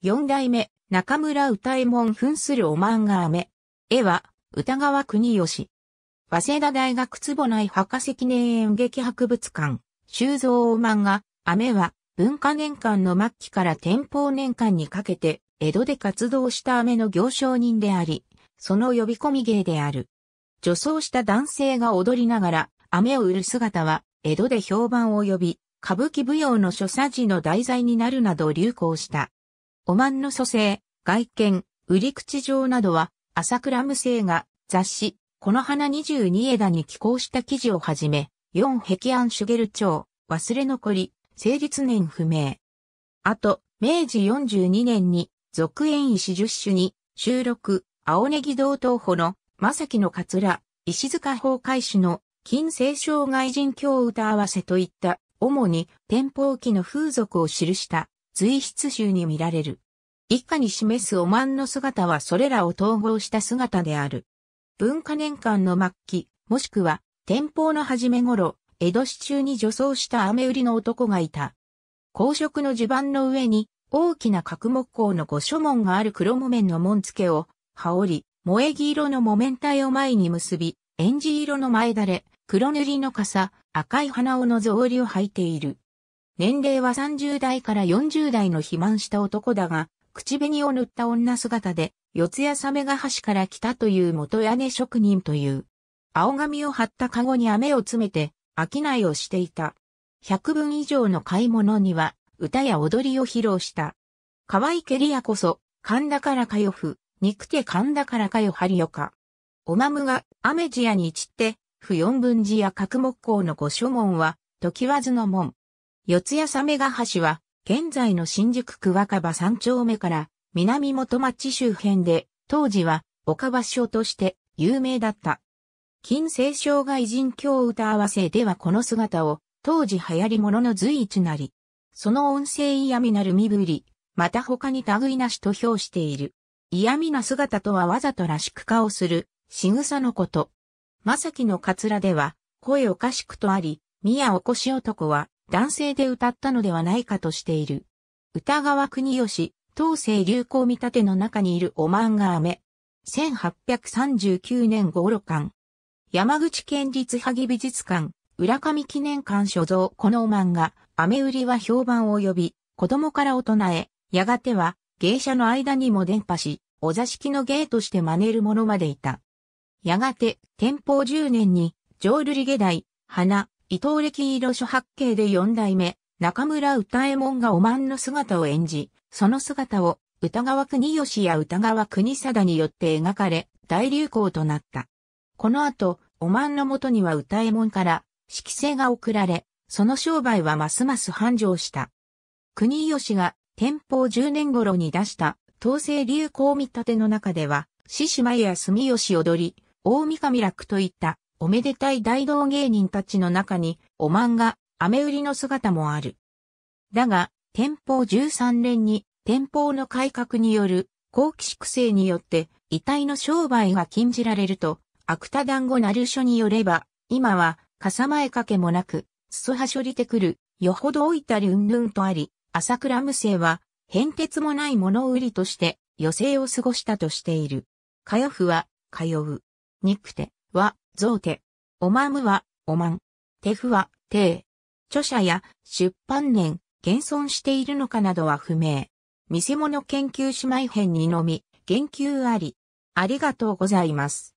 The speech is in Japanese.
四代目、中村歌右衛門扮するお漫画飴。絵は、歌川国義。早稲田大学坪内博士記念演劇博物館、修造お漫画、飴は、文化年間の末期から天保年間にかけて、江戸で活動した飴の行商人であり、その呼び込み芸である。女装した男性が踊りながら、飴を売る姿は、江戸で評判を呼び、歌舞伎舞踊の所作時の題材になるなど流行した。おまんの蘇生、外見、売り口上などは、朝倉無生が雑誌、この花22枝に寄稿した記事をはじめ、四壁庵シュゲル町、忘れ残り、成立年不明。あと、明治42年に、続園石十種に、収録、青ネギ道東保の、正木の桂、石塚法壊主の、近世障害人教歌合わせといった、主に、天保記の風俗を記した随筆集に見られる。以下に示すおまんの姿はそれらを統合した姿である。文化年間の末期、もしくは、天保の初め頃、江戸市中に女装した雨売りの男がいた。公職の地盤の上に、大きな角木工の御所門がある黒木綿の門付けを、羽織、萌木色の木綿体を前に結び、えん色の前だれ、黒塗りの傘、赤い花尾の草履を履いている。年齢は30代から40代の肥満した男だが、口紅を塗った女姿で、四谷メが橋から来たという元屋根職人という。青紙を貼ったカゴに飴を詰めて、商いをしていた。百分以上の買い物には、歌や踊りを披露した。河合ケリアこそ、神田からかよふ、肉噛神田からかよはりよか。おまむが、雨地屋に散って、不四分寺や角木工の御所門は、時わずの門、四谷サメガ橋は、現在の新宿区若葉三丁目から南元町周辺で、当時は岡場所として有名だった。近世障害人教歌合わせではこの姿を、当時流行りものの随一なり、その音声嫌味なる身振り、また他に類なしと評している。嫌味な姿とはわざとらしく顔する、仕草のこと。まさきのかつらでは、声おかしくとあり、宮おこし男は、男性で歌ったのではないかとしている。歌川国吉、東西流行見立ての中にいるお漫画飴。1839年五路館。山口県立萩美術館、浦上記念館所蔵この漫画、雨売りは評判を呼び、子供から大人へ、やがては芸者の間にも伝播し、お座敷の芸として真似る者までいた。やがて、天保10年に、浄瑠璃下台花、伊藤歴色書八景で四代目、中村歌右衛門がおまんの姿を演じ、その姿を歌川国吉や歌川国貞によって描かれ、大流行となった。この後、おまんのもとには歌右衛門から色声が送られ、その商売はますます繁盛した。国吉が天保10年頃に出した統制流行見立ての中では、獅子舞や住吉踊り、大三神楽といったおめでたい大道芸人たちの中に、お漫画、雨売りの姿もある。だが、天保13年に、天保の改革による、好奇粛清によって、遺体の商売が禁じられると、芥団子なる書によれば、今は、笠前掛けもなく、裾はしょりてくる、よほど置いたりうんぬんとあり、朝倉無生は、変哲もない物売りとして、余生を過ごしたとしている。かよふは、通う。にくて、は、ゾーテ。オマムは、オマン。テフは、テ著者や出版年、現存しているのかなどは不明。見せ物研究姉妹編にのみ、言及あり。ありがとうございます。